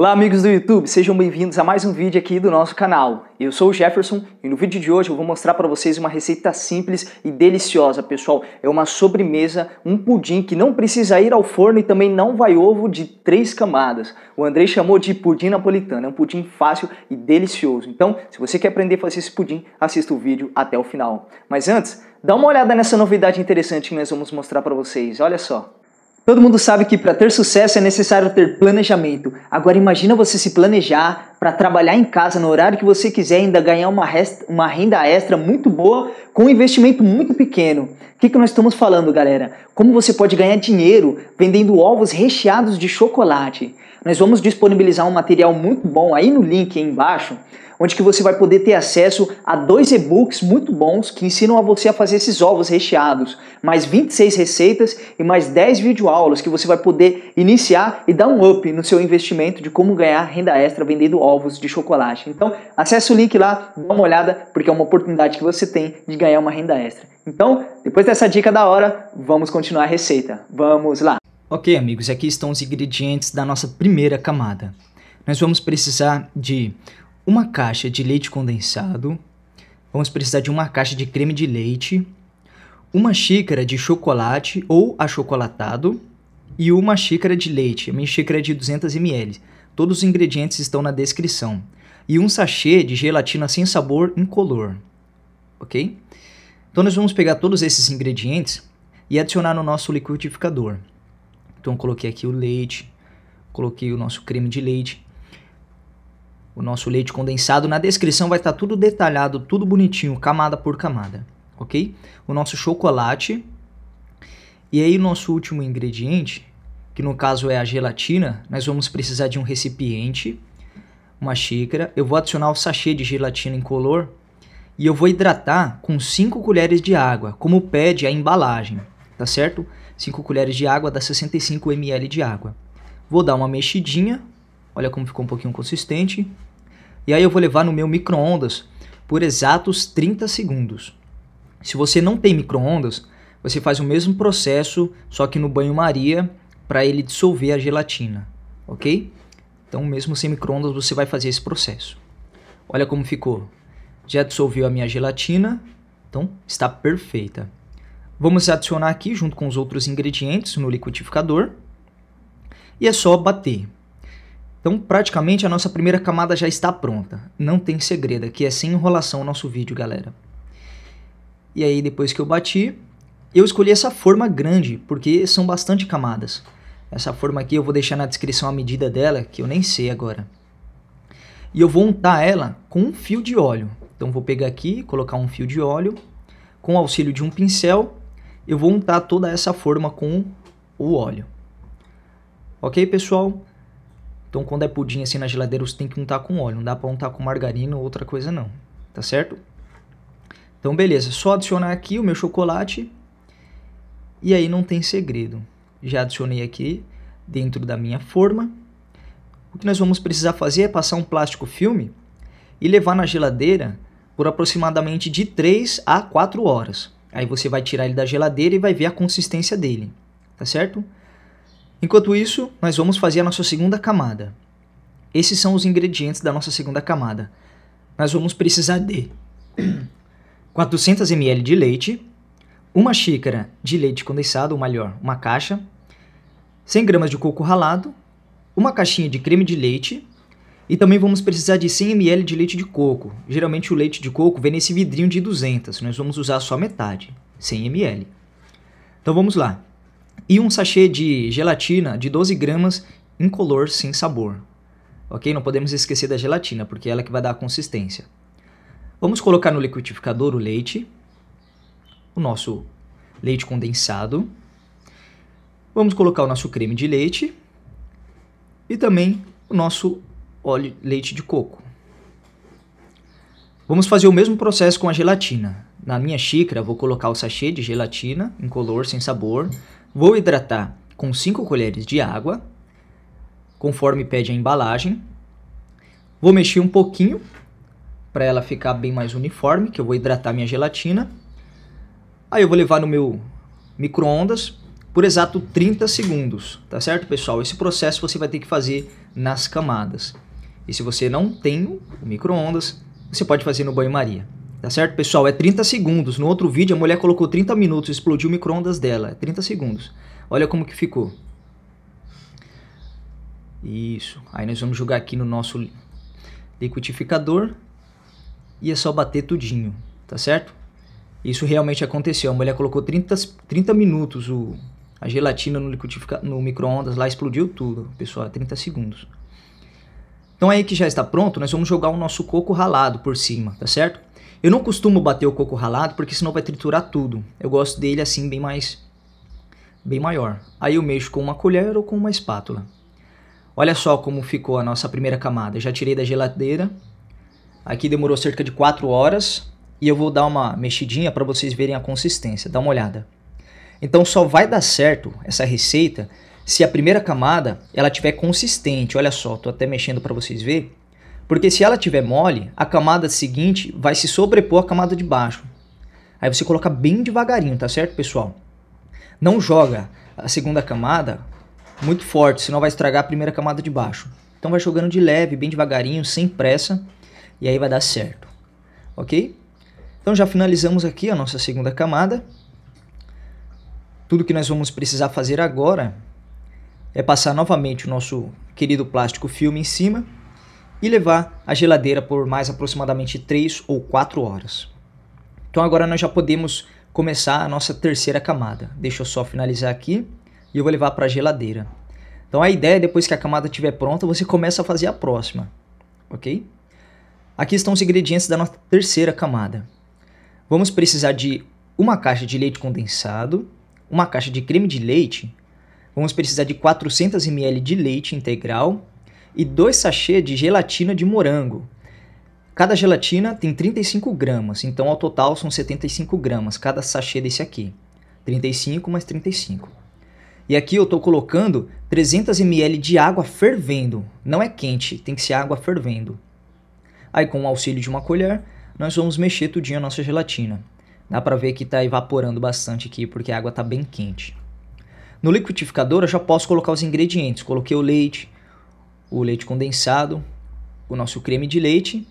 Olá amigos do YouTube, sejam bem-vindos a mais um vídeo aqui do nosso canal. Eu sou o Jefferson e no vídeo de hoje eu vou mostrar para vocês uma receita simples e deliciosa, pessoal. É uma sobremesa, um pudim que não precisa ir ao forno e também não vai ovo de três camadas. O Andrei chamou de pudim napolitano, é um pudim fácil e delicioso. Então, se você quer aprender a fazer esse pudim, assista o vídeo até o final. Mas antes, dá uma olhada nessa novidade interessante que nós vamos mostrar para vocês, olha só. Todo mundo sabe que para ter sucesso é necessário ter planejamento. Agora imagina você se planejar para trabalhar em casa no horário que você quiser e ainda ganhar uma, resta, uma renda extra muito boa com um investimento muito pequeno. O que, que nós estamos falando, galera? Como você pode ganhar dinheiro vendendo ovos recheados de chocolate. Nós vamos disponibilizar um material muito bom aí no link aí embaixo onde que você vai poder ter acesso a dois e-books muito bons que ensinam a você a fazer esses ovos recheados, mais 26 receitas e mais 10 videoaulas que você vai poder iniciar e dar um up no seu investimento de como ganhar renda extra vendendo ovos de chocolate. Então, acesse o link lá, dá uma olhada, porque é uma oportunidade que você tem de ganhar uma renda extra. Então, depois dessa dica da hora, vamos continuar a receita. Vamos lá! Ok, amigos, aqui estão os ingredientes da nossa primeira camada. Nós vamos precisar de uma caixa de leite condensado, vamos precisar de uma caixa de creme de leite, uma xícara de chocolate ou achocolatado e uma xícara de leite. A minha xícara é de 200 ml. Todos os ingredientes estão na descrição. E um sachê de gelatina sem sabor incolor. Ok? Então nós vamos pegar todos esses ingredientes e adicionar no nosso liquidificador. Então coloquei aqui o leite, coloquei o nosso creme de leite o nosso leite condensado. Na descrição vai estar tá tudo detalhado, tudo bonitinho, camada por camada, ok? O nosso chocolate. E aí o nosso último ingrediente, que no caso é a gelatina, nós vamos precisar de um recipiente, uma xícara. Eu vou adicionar o sachê de gelatina incolor e eu vou hidratar com 5 colheres de água, como pede a embalagem, tá certo? 5 colheres de água dá 65 ml de água. Vou dar uma mexidinha, olha como ficou um pouquinho consistente. E aí eu vou levar no meu micro-ondas por exatos 30 segundos. Se você não tem micro-ondas, você faz o mesmo processo, só que no banho-maria, para ele dissolver a gelatina, ok? Então, mesmo sem micro-ondas, você vai fazer esse processo. Olha como ficou. Já dissolveu a minha gelatina, então está perfeita. Vamos adicionar aqui junto com os outros ingredientes no liquidificador e é só bater. Então, praticamente a nossa primeira camada já está pronta. Não tem segredo, aqui é sem enrolação o nosso vídeo, galera. E aí, depois que eu bati, eu escolhi essa forma grande, porque são bastante camadas. Essa forma aqui eu vou deixar na descrição a medida dela, que eu nem sei agora. E eu vou untar ela com um fio de óleo. Então vou pegar aqui, colocar um fio de óleo, com o auxílio de um pincel, eu vou untar toda essa forma com o óleo. Ok, pessoal? Então, quando é pudim assim na geladeira, você tem que untar com óleo. Não dá para untar com margarina ou outra coisa, não. Tá certo? Então, beleza. Só adicionar aqui o meu chocolate. E aí não tem segredo. Já adicionei aqui dentro da minha forma. O que nós vamos precisar fazer é passar um plástico filme e levar na geladeira por aproximadamente de 3 a 4 horas. Aí você vai tirar ele da geladeira e vai ver a consistência dele, tá certo? Enquanto isso, nós vamos fazer a nossa segunda camada. Esses são os ingredientes da nossa segunda camada. Nós vamos precisar de 400 ml de leite, uma xícara de leite condensado, ou melhor, uma caixa, 100 gramas de coco ralado, uma caixinha de creme de leite e também vamos precisar de 100 ml de leite de coco. Geralmente o leite de coco vem nesse vidrinho de 200, nós vamos usar só metade, 100 ml. Então vamos lá e um sachê de gelatina de 12 gramas incolor sem sabor. Ok? Não podemos esquecer da gelatina, porque é ela que vai dar a consistência. Vamos colocar no liquidificador o leite, o nosso leite condensado. Vamos colocar o nosso creme de leite e também o nosso óleo leite de coco. Vamos fazer o mesmo processo com a gelatina. Na minha xícara, vou colocar o sachê de gelatina incolor sem sabor. Vou hidratar com 5 colheres de água, conforme pede a embalagem. Vou mexer um pouquinho para ela ficar bem mais uniforme, que eu vou hidratar minha gelatina. Aí eu vou levar no meu micro-ondas por exato 30 segundos, tá certo, pessoal? Esse processo você vai ter que fazer nas camadas. E se você não tem o micro-ondas, você pode fazer no banho-maria. Tá certo, pessoal? É 30 segundos. No outro vídeo, a mulher colocou 30 minutos, explodiu o micro-ondas dela. É 30 segundos. Olha como que ficou. Isso. Aí nós vamos jogar aqui no nosso liquidificador. E é só bater tudinho, tá certo? Isso realmente aconteceu. A mulher colocou 30, 30 minutos o, a gelatina no, no micro-ondas lá, explodiu tudo, pessoal. 30 é segundos. Então aí que já está pronto, nós vamos jogar o nosso coco ralado por cima, tá certo? Eu não costumo bater o coco ralado porque senão vai triturar tudo. Eu gosto dele assim bem mais bem maior. Aí eu mexo com uma colher ou com uma espátula. Olha só como ficou a nossa primeira camada. já tirei da geladeira. Aqui demorou cerca de 4 horas e eu vou dar uma mexidinha para vocês verem a consistência. Dá uma olhada. Então só vai dar certo essa receita se a primeira camada ela tiver consistente. Olha só, tô até mexendo para vocês verem. Porque se ela tiver mole, a camada seguinte vai se sobrepor à camada de baixo. Aí você coloca bem devagarinho, tá certo, pessoal? Não joga a segunda camada muito forte, senão vai estragar a primeira camada de baixo. Então vai jogando de leve, bem devagarinho, sem pressa, e aí vai dar certo. OK? Então já finalizamos aqui a nossa segunda camada. Tudo que nós vamos precisar fazer agora é passar novamente o nosso querido plástico filme em cima e levar à geladeira por mais aproximadamente 3 ou 4 horas. Então agora nós já podemos começar a nossa terceira camada. Deixa eu só finalizar aqui e eu vou levar para a geladeira. Então a ideia é depois que a camada estiver pronta, você começa a fazer a próxima, ok? Aqui estão os ingredientes da nossa terceira camada. Vamos precisar de uma caixa de leite condensado, uma caixa de creme de leite, vamos precisar de 400 ml de leite integral, e 2 sachês de gelatina de morango. Cada gelatina tem 35 gramas, então ao total são 75 gramas, cada sachê desse aqui. 35 mais 35. E aqui eu estou colocando 300 ml de água fervendo. Não é quente, tem que ser água fervendo. Aí com o auxílio de uma colher, nós vamos mexer tudinho a nossa gelatina. Dá para ver que está evaporando bastante aqui, porque a água está bem quente. No liquidificador eu já posso colocar os ingredientes. Coloquei o leite, o leite condensado, o nosso creme de leite.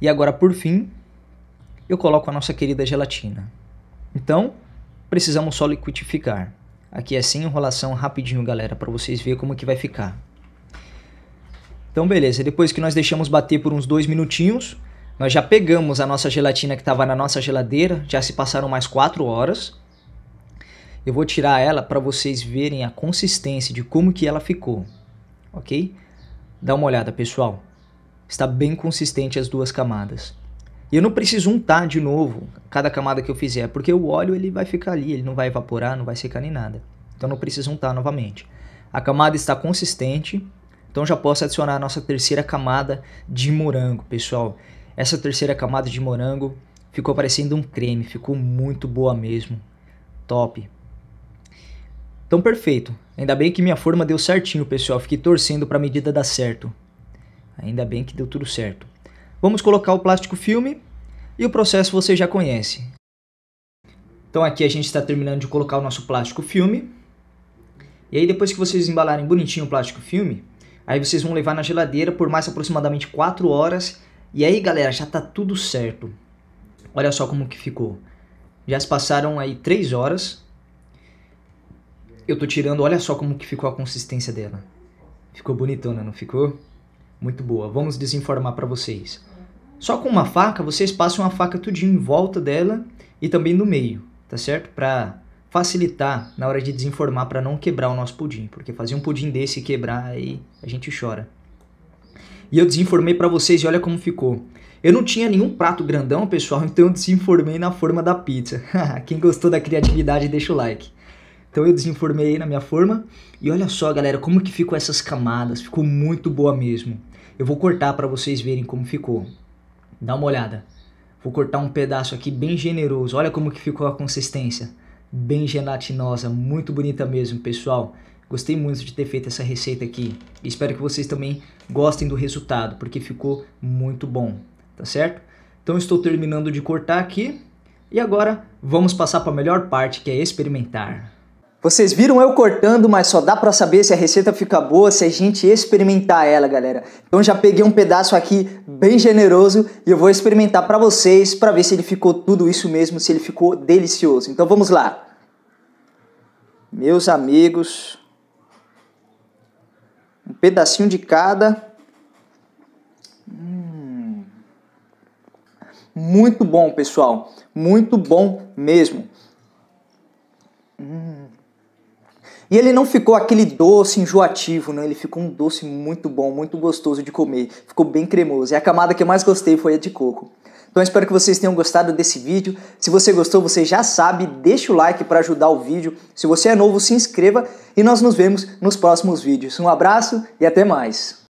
E agora, por fim, eu coloco a nossa querida gelatina. Então, precisamos só liquidificar. Aqui é sem enrolação, rapidinho, galera, para vocês verem como que vai ficar. Então, beleza. Depois que nós deixamos bater por uns dois minutinhos, nós já pegamos a nossa gelatina que estava na nossa geladeira, já se passaram mais quatro horas. Eu vou tirar ela para vocês verem a consistência de como que ela ficou ok? Dá uma olhada, pessoal. Está bem consistente as duas camadas. E eu não preciso untar de novo cada camada que eu fizer, porque o óleo ele vai ficar ali, ele não vai evaporar, não vai secar nem nada. Então não preciso untar novamente. A camada está consistente, então já posso adicionar a nossa terceira camada de morango, pessoal. Essa terceira camada de morango ficou parecendo um creme, ficou muito boa mesmo. Top! Então perfeito. Ainda bem que minha forma deu certinho, pessoal. Fiquei torcendo para a medida dar certo. Ainda bem que deu tudo certo. Vamos colocar o plástico filme e o processo você já conhece. Então aqui a gente está terminando de colocar o nosso plástico filme. E aí depois que vocês embalarem bonitinho o plástico filme, aí vocês vão levar na geladeira por mais aproximadamente 4 horas. E aí galera, já está tudo certo. Olha só como que ficou. Já se passaram aí 3 horas eu tô tirando, olha só como que ficou a consistência dela. Ficou bonitona, não ficou? Muito boa. Vamos desenformar para vocês. Só com uma faca, vocês passam a faca tudinho em volta dela e também no meio, tá certo? Pra facilitar na hora de desenformar para não quebrar o nosso pudim, porque fazer um pudim desse e quebrar aí a gente chora. E eu desenformei para vocês e olha como ficou. Eu não tinha nenhum prato grandão, pessoal, então eu desenformei na forma da pizza. Quem gostou da criatividade, deixa o like. Então eu desenformei na minha forma. E olha só, galera, como que ficou essas camadas. Ficou muito boa mesmo. Eu vou cortar para vocês verem como ficou. Dá uma olhada. Vou cortar um pedaço aqui bem generoso. Olha como que ficou a consistência. Bem gelatinosa, muito bonita mesmo, pessoal. Gostei muito de ter feito essa receita aqui. Espero que vocês também gostem do resultado, porque ficou muito bom, tá certo? Então estou terminando de cortar aqui. E agora vamos passar para a melhor parte, que é experimentar. Vocês viram eu cortando, mas só dá para saber se a receita fica boa se a gente experimentar ela, galera. Então já peguei um pedaço aqui bem generoso e eu vou experimentar para vocês para ver se ele ficou tudo isso mesmo, se ele ficou delicioso. Então vamos lá. Meus amigos, um pedacinho de cada. Hum. Muito bom, pessoal. Muito bom mesmo. Hum. E ele não ficou aquele doce enjoativo, não. Ele ficou um doce muito bom, muito gostoso de comer. Ficou bem cremoso. E é a camada que eu mais gostei foi a de coco. Então espero que vocês tenham gostado desse vídeo. Se você gostou, você já sabe, deixa o like para ajudar o vídeo. Se você é novo, se inscreva e nós nos vemos nos próximos vídeos. Um abraço e até mais.